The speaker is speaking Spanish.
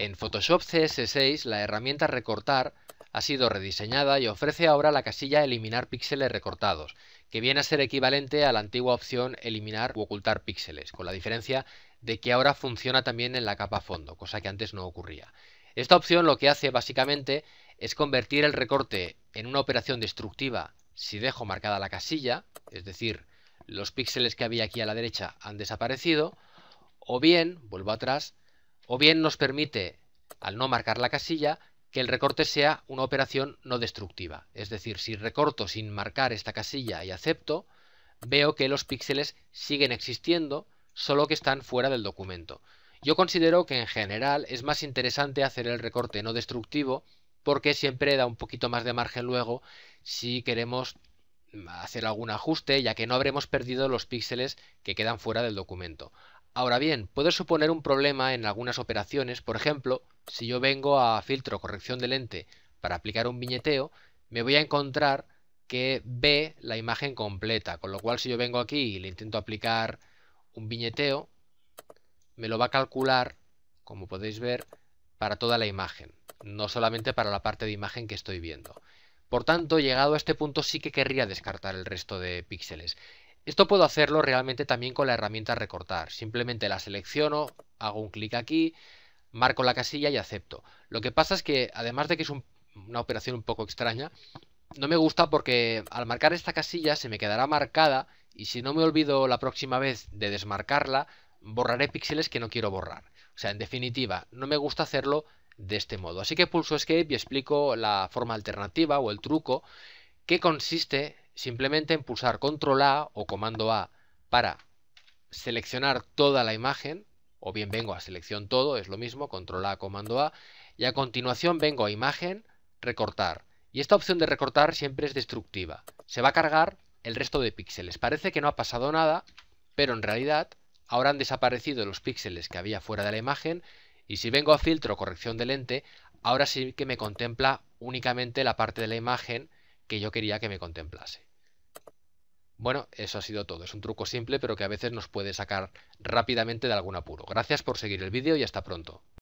En Photoshop CS6, la herramienta Recortar ha sido rediseñada y ofrece ahora la casilla Eliminar píxeles recortados, que viene a ser equivalente a la antigua opción Eliminar u ocultar píxeles, con la diferencia de que ahora funciona también en la capa fondo, cosa que antes no ocurría. Esta opción lo que hace básicamente es convertir el recorte en una operación destructiva si dejo marcada la casilla, es decir, los píxeles que había aquí a la derecha han desaparecido, o bien, vuelvo atrás, o bien nos permite al no marcar la casilla, que el recorte sea una operación no destructiva. Es decir, si recorto sin marcar esta casilla y acepto, veo que los píxeles siguen existiendo, solo que están fuera del documento. Yo considero que en general es más interesante hacer el recorte no destructivo porque siempre da un poquito más de margen luego si queremos hacer algún ajuste, ya que no habremos perdido los píxeles que quedan fuera del documento. Ahora bien, puede suponer un problema en algunas operaciones, por ejemplo, si yo vengo a filtro corrección de lente para aplicar un viñeteo, me voy a encontrar que ve la imagen completa, con lo cual si yo vengo aquí y le intento aplicar un viñeteo, me lo va a calcular, como podéis ver, para toda la imagen, no solamente para la parte de imagen que estoy viendo. Por tanto, llegado a este punto sí que querría descartar el resto de píxeles. Esto puedo hacerlo realmente también con la herramienta recortar. Simplemente la selecciono, hago un clic aquí, marco la casilla y acepto. Lo que pasa es que, además de que es una operación un poco extraña, no me gusta porque al marcar esta casilla se me quedará marcada y si no me olvido la próxima vez de desmarcarla, borraré píxeles que no quiero borrar. O sea, en definitiva, no me gusta hacerlo de este modo. Así que pulso escape y explico la forma alternativa o el truco que consiste simplemente en pulsar control A o comando A para seleccionar toda la imagen o bien vengo a selección todo, es lo mismo, control A, comando A, y a continuación vengo a imagen, recortar. Y esta opción de recortar siempre es destructiva. Se va a cargar el resto de píxeles. Parece que no ha pasado nada, pero en realidad ahora han desaparecido los píxeles que había fuera de la imagen y si vengo a filtro corrección de lente, ahora sí que me contempla únicamente la parte de la imagen que yo quería que me contemplase. Bueno, eso ha sido todo. Es un truco simple pero que a veces nos puede sacar rápidamente de algún apuro. Gracias por seguir el vídeo y hasta pronto.